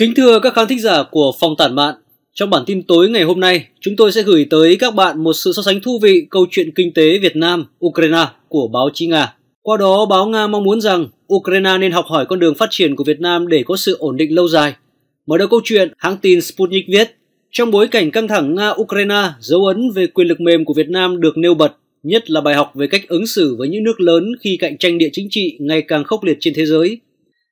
Kính thưa các khán thính giả của phòng tản mạn, trong bản tin tối ngày hôm nay, chúng tôi sẽ gửi tới các bạn một sự so sánh thú vị câu chuyện kinh tế Việt Nam-Ukraine của báo chí Nga. Qua đó, báo Nga mong muốn rằng Ukraine nên học hỏi con đường phát triển của Việt Nam để có sự ổn định lâu dài. Mở đầu câu chuyện, hãng tin Sputnik viết, trong bối cảnh căng thẳng Nga-Ukraine, dấu ấn về quyền lực mềm của Việt Nam được nêu bật, nhất là bài học về cách ứng xử với những nước lớn khi cạnh tranh địa chính trị ngày càng khốc liệt trên thế giới –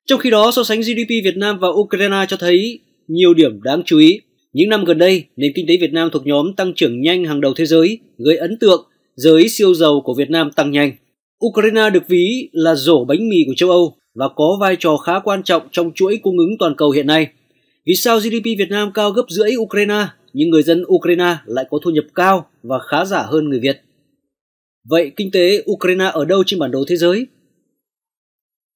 trong khi đó, so sánh GDP Việt Nam và Ukraine cho thấy nhiều điểm đáng chú ý. Những năm gần đây, nền kinh tế Việt Nam thuộc nhóm tăng trưởng nhanh hàng đầu thế giới, gây ấn tượng giới siêu giàu của Việt Nam tăng nhanh. Ukraine được ví là rổ bánh mì của châu Âu và có vai trò khá quan trọng trong chuỗi cung ứng toàn cầu hiện nay. Vì sao GDP Việt Nam cao gấp rưỡi Ukraine, nhưng người dân Ukraine lại có thu nhập cao và khá giả hơn người Việt? Vậy kinh tế Ukraine ở đâu trên bản đồ thế giới?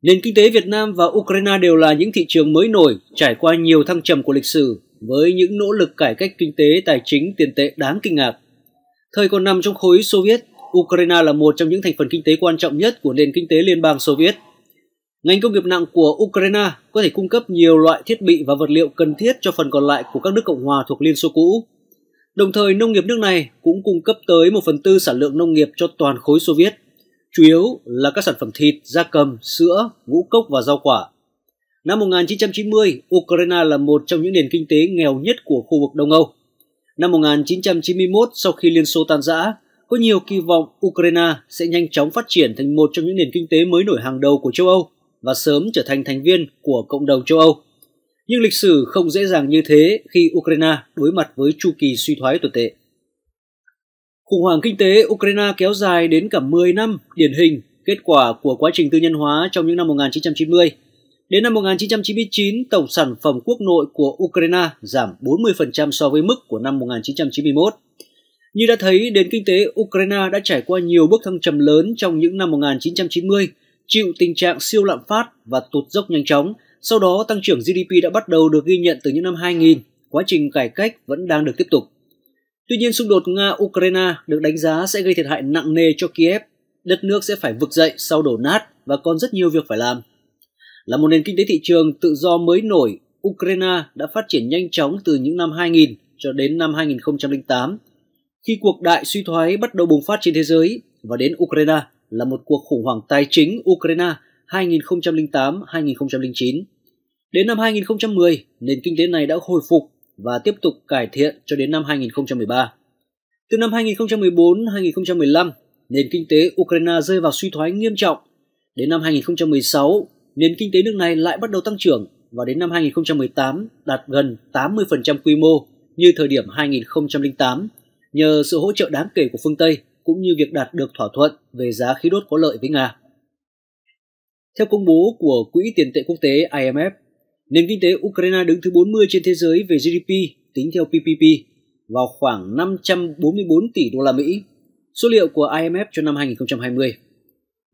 Nền kinh tế Việt Nam và Ukraine đều là những thị trường mới nổi trải qua nhiều thăng trầm của lịch sử với những nỗ lực cải cách kinh tế, tài chính, tiền tệ đáng kinh ngạc. Thời còn nằm trong khối Xô Viết, Ukraine là một trong những thành phần kinh tế quan trọng nhất của nền kinh tế liên bang Xô Viết. Ngành công nghiệp nặng của Ukraine có thể cung cấp nhiều loại thiết bị và vật liệu cần thiết cho phần còn lại của các nước Cộng hòa thuộc Liên Xô cũ. Đồng thời, nông nghiệp nước này cũng cung cấp tới một phần tư sản lượng nông nghiệp cho toàn khối Xô Viết chủ yếu là các sản phẩm thịt, da cầm, sữa, ngũ cốc và rau quả. Năm 1990, Ukraine là một trong những nền kinh tế nghèo nhất của khu vực Đông Âu. Năm 1991, sau khi Liên Xô tan rã, có nhiều kỳ vọng Ukraine sẽ nhanh chóng phát triển thành một trong những nền kinh tế mới nổi hàng đầu của châu Âu và sớm trở thành thành viên của cộng đồng châu Âu. Nhưng lịch sử không dễ dàng như thế khi Ukraine đối mặt với chu kỳ suy thoái tồi tệ. Khủng hoảng kinh tế Ukraine kéo dài đến cả 10 năm, điển hình kết quả của quá trình tư nhân hóa trong những năm 1990. Đến năm 1999, tổng sản phẩm quốc nội của Ukraine giảm 40% so với mức của năm 1991. Như đã thấy, nền kinh tế Ukraine đã trải qua nhiều bước thăng trầm lớn trong những năm 1990, chịu tình trạng siêu lạm phát và tụt dốc nhanh chóng. Sau đó, tăng trưởng GDP đã bắt đầu được ghi nhận từ những năm 2000. Quá trình cải cách vẫn đang được tiếp tục. Tuy nhiên, xung đột Nga-Ukraine được đánh giá sẽ gây thiệt hại nặng nề cho Kiev. Đất nước sẽ phải vực dậy sau đổ nát và còn rất nhiều việc phải làm. Là một nền kinh tế thị trường tự do mới nổi, Ukraine đã phát triển nhanh chóng từ những năm 2000 cho đến năm 2008, khi cuộc đại suy thoái bắt đầu bùng phát trên thế giới và đến Ukraine là một cuộc khủng hoảng tài chính Ukraine 2008-2009. Đến năm 2010, nền kinh tế này đã hồi phục và tiếp tục cải thiện cho đến năm 2013. Từ năm 2014-2015, nền kinh tế Ukraine rơi vào suy thoái nghiêm trọng. Đến năm 2016, nền kinh tế nước này lại bắt đầu tăng trưởng và đến năm 2018 đạt gần 80% quy mô như thời điểm 2008 nhờ sự hỗ trợ đáng kể của phương Tây cũng như việc đạt được thỏa thuận về giá khí đốt có lợi với Nga. Theo công bố của Quỹ tiền tệ quốc tế IMF, Nền kinh tế Ukraine đứng thứ 40 trên thế giới về GDP tính theo PPP vào khoảng 544 tỷ đô la Mỹ, số liệu của IMF cho năm 2020.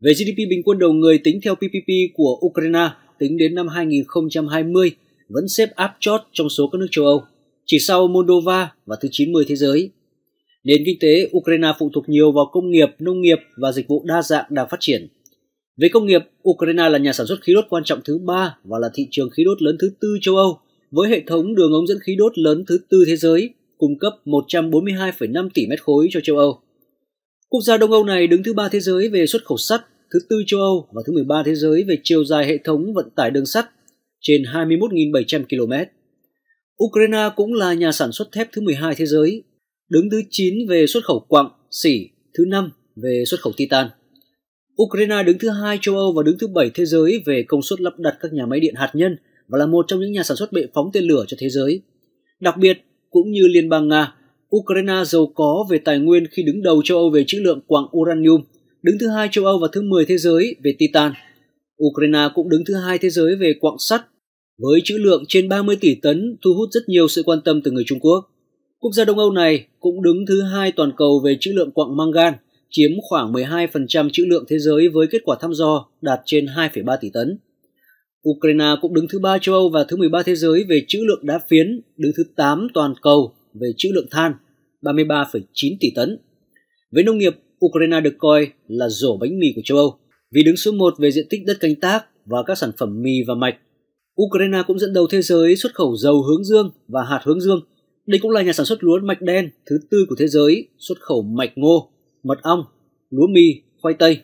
Về GDP bình quân đầu người tính theo PPP của Ukraine tính đến năm 2020 vẫn xếp áp chót trong số các nước châu Âu, chỉ sau Moldova và thứ 90 thế giới. Nền kinh tế Ukraine phụ thuộc nhiều vào công nghiệp, nông nghiệp và dịch vụ đa dạng đang phát triển – về công nghiệp, Ukraine là nhà sản xuất khí đốt quan trọng thứ ba và là thị trường khí đốt lớn thứ tư châu Âu, với hệ thống đường ống dẫn khí đốt lớn thứ tư thế giới, cung cấp 142,5 tỷ mét khối cho châu Âu. Quốc gia Đông Âu này đứng thứ ba thế giới về xuất khẩu sắt, thứ tư châu Âu và thứ 13 thế giới về chiều dài hệ thống vận tải đường sắt trên 21.700 km. Ukraine cũng là nhà sản xuất thép thứ 12 thế giới, đứng thứ 9 về xuất khẩu quặng, sỉ, thứ 5 về xuất khẩu titan. Ukraine đứng thứ hai châu Âu và đứng thứ bảy thế giới về công suất lắp đặt các nhà máy điện hạt nhân và là một trong những nhà sản xuất bệ phóng tên lửa cho thế giới. Đặc biệt, cũng như Liên bang Nga, Ukraine giàu có về tài nguyên khi đứng đầu châu Âu về trữ lượng quặng uranium, đứng thứ hai châu Âu và thứ 10 thế giới về titan. Ukraine cũng đứng thứ hai thế giới về quặng sắt với trữ lượng trên 30 tỷ tấn thu hút rất nhiều sự quan tâm từ người Trung Quốc. Quốc gia Đông Âu này cũng đứng thứ hai toàn cầu về trữ lượng quặng mangan chiếm khoảng 12% trữ lượng thế giới với kết quả thăm dò đạt trên 2,3 tỷ tấn. Ukraine cũng đứng thứ 3 châu Âu và thứ 13 thế giới về trữ lượng đá phiến, đứng thứ 8 toàn cầu về trữ lượng than, 33,9 tỷ tấn. Với nông nghiệp, Ukraine được coi là rổ bánh mì của châu Âu, vì đứng số 1 về diện tích đất canh tác và các sản phẩm mì và mạch. Ukraine cũng dẫn đầu thế giới xuất khẩu dầu hướng dương và hạt hướng dương. Đây cũng là nhà sản xuất lúa mạch đen thứ tư của thế giới, xuất khẩu mạch ngô mật ong, lúa mì, khoai tây.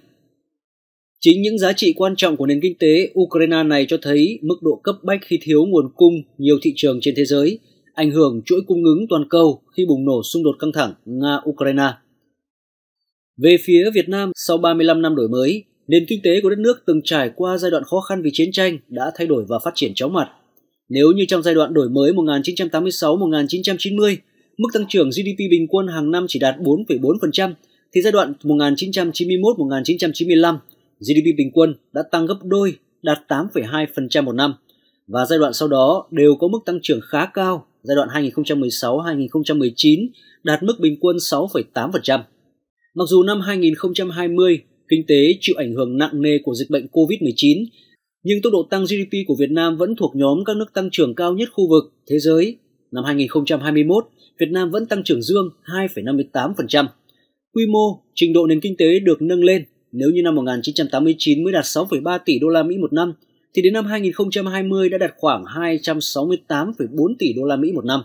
Chính những giá trị quan trọng của nền kinh tế Ukraine này cho thấy mức độ cấp bách khi thiếu nguồn cung nhiều thị trường trên thế giới, ảnh hưởng chuỗi cung ứng toàn cầu khi bùng nổ xung đột căng thẳng Nga-Ukraine. Về phía Việt Nam, sau 35 năm đổi mới, nền kinh tế của đất nước từng trải qua giai đoạn khó khăn vì chiến tranh đã thay đổi và phát triển chóng mặt. Nếu như trong giai đoạn đổi mới 1986-1990, mức tăng trưởng GDP bình quân hàng năm chỉ đạt 4,4%, thì giai đoạn 1991-1995 GDP bình quân đã tăng gấp đôi đạt 8,2% một năm và giai đoạn sau đó đều có mức tăng trưởng khá cao giai đoạn 2016-2019 đạt mức bình quân 6,8%. Mặc dù năm 2020 kinh tế chịu ảnh hưởng nặng nề của dịch bệnh COVID-19, nhưng tốc độ tăng GDP của Việt Nam vẫn thuộc nhóm các nước tăng trưởng cao nhất khu vực thế giới. Năm 2021, Việt Nam vẫn tăng trưởng dương 2,58% quy mô, trình độ nền kinh tế được nâng lên. Nếu như năm 1989 mới đạt 6,3 tỷ đô la Mỹ một năm, thì đến năm 2020 đã đạt khoảng 268,4 tỷ đô la Mỹ một năm.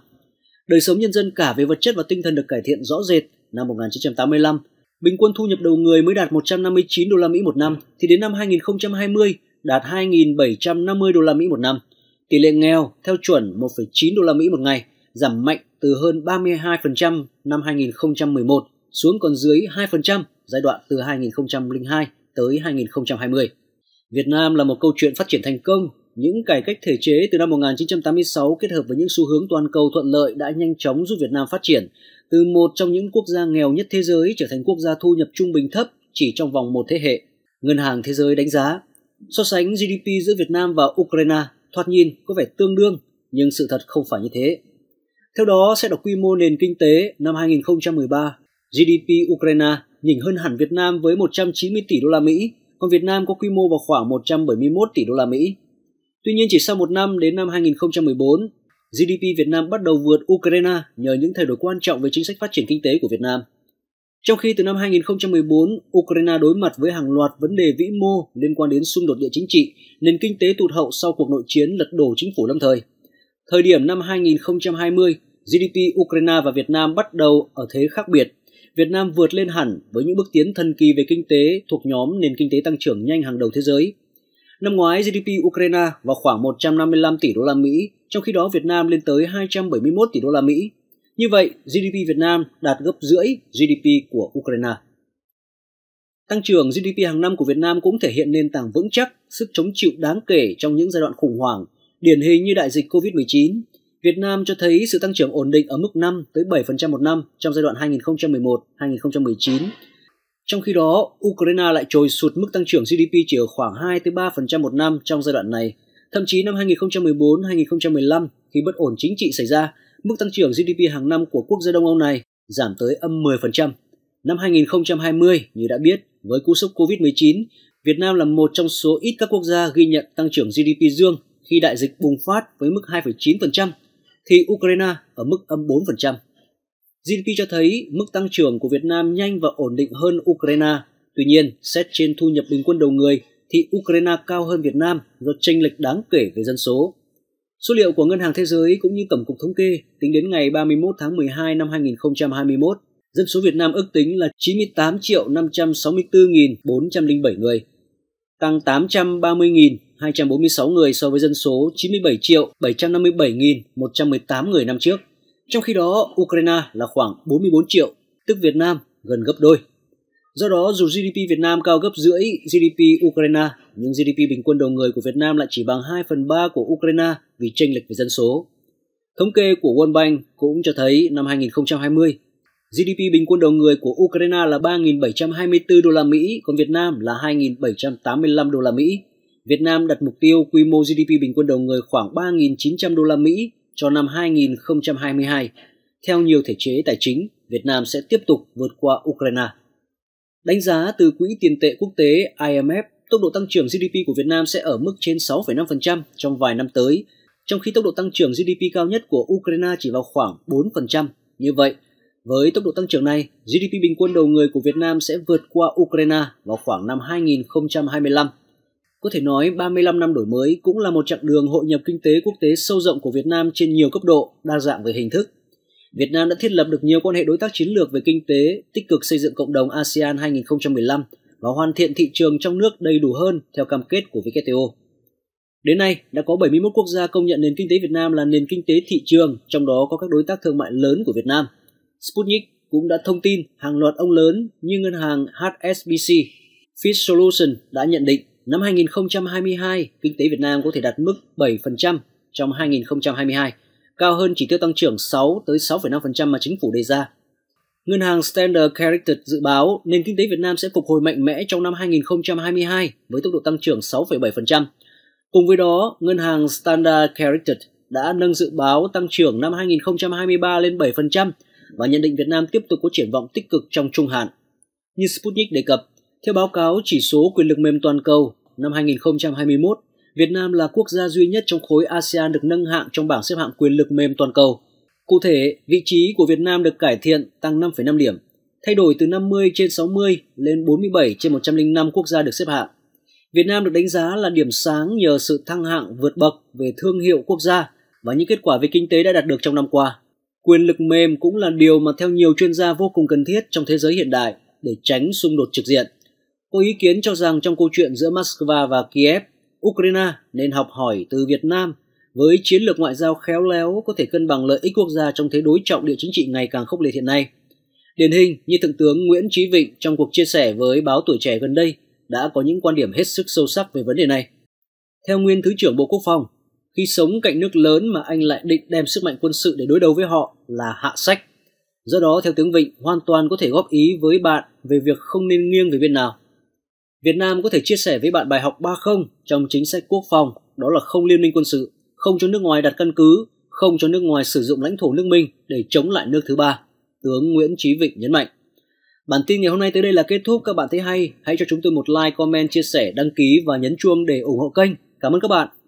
Đời sống nhân dân cả về vật chất và tinh thần được cải thiện rõ rệt. Năm 1985, bình quân thu nhập đầu người mới đạt 159 đô la Mỹ một năm, thì đến năm 2020 đạt 2.750 đô la Mỹ một năm. Tỷ lệ nghèo theo chuẩn 1,9 đô la Mỹ một ngày giảm mạnh từ hơn 32% năm 2011 xuống còn dưới 2% giai đoạn từ 2002 tới 2020. Việt Nam là một câu chuyện phát triển thành công. Những cải cách thể chế từ năm 1986 kết hợp với những xu hướng toàn cầu thuận lợi đã nhanh chóng giúp Việt Nam phát triển từ một trong những quốc gia nghèo nhất thế giới trở thành quốc gia thu nhập trung bình thấp chỉ trong vòng một thế hệ. Ngân hàng Thế giới đánh giá, so sánh GDP giữa Việt Nam và Ukraine thoạt nhìn có vẻ tương đương, nhưng sự thật không phải như thế. Theo đó, sẽ đọc quy mô nền kinh tế năm 2013 GDP Ukraine nhỉnh hơn hẳn Việt Nam với 190 tỷ đô la Mỹ, còn Việt Nam có quy mô vào khoảng 171 tỷ đô la Mỹ. Tuy nhiên chỉ sau một năm đến năm 2014, GDP Việt Nam bắt đầu vượt Ukraine nhờ những thay đổi quan trọng về chính sách phát triển kinh tế của Việt Nam. Trong khi từ năm 2014, Ukraine đối mặt với hàng loạt vấn đề vĩ mô liên quan đến xung đột địa chính trị, nền kinh tế tụt hậu sau cuộc nội chiến lật đổ chính phủ lâm thời. Thời điểm năm 2020, GDP Ukraine và Việt Nam bắt đầu ở thế khác biệt Việt Nam vượt lên hẳn với những bước tiến thần kỳ về kinh tế thuộc nhóm nền kinh tế tăng trưởng nhanh hàng đầu thế giới. Năm ngoái GDP Ukraine vào khoảng 155 tỷ đô la Mỹ, trong khi đó Việt Nam lên tới 271 tỷ đô la Mỹ. Như vậy, GDP Việt Nam đạt gấp rưỡi GDP của Ukraine. Tăng trưởng GDP hàng năm của Việt Nam cũng thể hiện nền tảng vững chắc, sức chống chịu đáng kể trong những giai đoạn khủng hoảng, điển hình như đại dịch COVID-19 Việt Nam cho thấy sự tăng trưởng ổn định ở mức 5 tới 7% một năm trong giai đoạn 2011-2019. Trong khi đó, Ukraine lại trồi sụt mức tăng trưởng GDP chỉ ở khoảng 2 tới 3% một năm trong giai đoạn này. Thậm chí năm 2014-2015 khi bất ổn chính trị xảy ra, mức tăng trưởng GDP hàng năm của quốc gia Đông Âu này giảm tới âm 10%. Năm 2020, như đã biết, với cú sốc COVID-19, Việt Nam là một trong số ít các quốc gia ghi nhận tăng trưởng GDP dương khi đại dịch bùng phát với mức 2,9% thì Ukraine ở mức âm 4%. GDP cho thấy mức tăng trưởng của Việt Nam nhanh và ổn định hơn Ukraine. Tuy nhiên, xét trên thu nhập bình quân đầu người thì Ukraine cao hơn Việt Nam do tranh lệch đáng kể về dân số. Số liệu của Ngân hàng Thế giới cũng như Tổng cục Thống kê tính đến ngày 31 tháng 12 năm 2021, dân số Việt Nam ước tính là 98 564.407 người, tăng 830.000 246 người so với dân số 97 triệu 757.118 người năm trước. Trong khi đó, Ukraine là khoảng 44 triệu, tức Việt Nam gần gấp đôi. Do đó, dù GDP Việt Nam cao gấp rưỡi GDP Ukraine, nhưng GDP bình quân đầu người của Việt Nam lại chỉ bằng 2 phần 3 của Ukraine vì chênh lệch về dân số. Thống kê của World Bank cũng cho thấy năm 2020, GDP bình quân đầu người của Ukraine là 3.724 đô la Mỹ, còn Việt Nam là 2.785 đô la Mỹ. Việt Nam đặt mục tiêu quy mô GDP bình quân đầu người khoảng 3.900 đô la Mỹ cho năm 2022. Theo nhiều thể chế tài chính, Việt Nam sẽ tiếp tục vượt qua Ukraine. Đánh giá từ Quỹ tiền tệ quốc tế IMF, tốc độ tăng trưởng GDP của Việt Nam sẽ ở mức trên 6,5% trong vài năm tới, trong khi tốc độ tăng trưởng GDP cao nhất của Ukraine chỉ vào khoảng 4%. Như vậy, với tốc độ tăng trưởng này, GDP bình quân đầu người của Việt Nam sẽ vượt qua Ukraine vào khoảng năm 2025 có thể nói 35 năm đổi mới cũng là một chặng đường hội nhập kinh tế quốc tế sâu rộng của Việt Nam trên nhiều cấp độ, đa dạng về hình thức. Việt Nam đã thiết lập được nhiều quan hệ đối tác chiến lược về kinh tế, tích cực xây dựng cộng đồng ASEAN 2015 và hoàn thiện thị trường trong nước đầy đủ hơn theo cam kết của WTO. Đến nay, đã có 71 quốc gia công nhận nền kinh tế Việt Nam là nền kinh tế thị trường, trong đó có các đối tác thương mại lớn của Việt Nam. Sputnik cũng đã thông tin hàng loạt ông lớn như ngân hàng HSBC, fish Solution đã nhận định năm 2022, kinh tế Việt Nam có thể đạt mức 7% trong 2022, cao hơn chỉ tiêu tăng trưởng 6 tới 6,5% mà chính phủ đề ra. Ngân hàng Standard Chartered dự báo nền kinh tế Việt Nam sẽ phục hồi mạnh mẽ trong năm 2022 với tốc độ tăng trưởng 6,7%. Cùng với đó, ngân hàng Standard Chartered đã nâng dự báo tăng trưởng năm 2023 lên 7% và nhận định Việt Nam tiếp tục có triển vọng tích cực trong trung hạn. Như Sputnik đề cập, theo báo cáo chỉ số quyền lực mềm toàn cầu năm 2021, Việt Nam là quốc gia duy nhất trong khối ASEAN được nâng hạng trong bảng xếp hạng quyền lực mềm toàn cầu. Cụ thể, vị trí của Việt Nam được cải thiện tăng 5,5 điểm, thay đổi từ 50 trên 60 lên 47 trên 105 quốc gia được xếp hạng. Việt Nam được đánh giá là điểm sáng nhờ sự thăng hạng vượt bậc về thương hiệu quốc gia và những kết quả về kinh tế đã đạt được trong năm qua. Quyền lực mềm cũng là điều mà theo nhiều chuyên gia vô cùng cần thiết trong thế giới hiện đại để tránh xung đột trực diện. Có ý kiến cho rằng trong câu chuyện giữa Moscow và Kiev, Ukraine nên học hỏi từ Việt Nam với chiến lược ngoại giao khéo léo có thể cân bằng lợi ích quốc gia trong thế đối trọng địa chính trị ngày càng khốc liệt hiện nay. Điển hình như Thượng tướng Nguyễn Trí Vịnh trong cuộc chia sẻ với báo Tuổi Trẻ gần đây đã có những quan điểm hết sức sâu sắc về vấn đề này. Theo nguyên Thứ trưởng Bộ Quốc phòng, khi sống cạnh nước lớn mà anh lại định đem sức mạnh quân sự để đối đầu với họ là hạ sách. Do đó, theo tướng Vịnh, hoàn toàn có thể góp ý với bạn về việc không nên nghiêng về bên nào. Việt Nam có thể chia sẻ với bạn bài học 30 trong chính sách quốc phòng, đó là không liên minh quân sự, không cho nước ngoài đặt căn cứ, không cho nước ngoài sử dụng lãnh thổ nước mình để chống lại nước thứ ba, tướng Nguyễn Chí Vịnh nhấn mạnh. Bản tin ngày hôm nay tới đây là kết thúc. Các bạn thấy hay, hãy cho chúng tôi một like, comment, chia sẻ, đăng ký và nhấn chuông để ủng hộ kênh. Cảm ơn các bạn.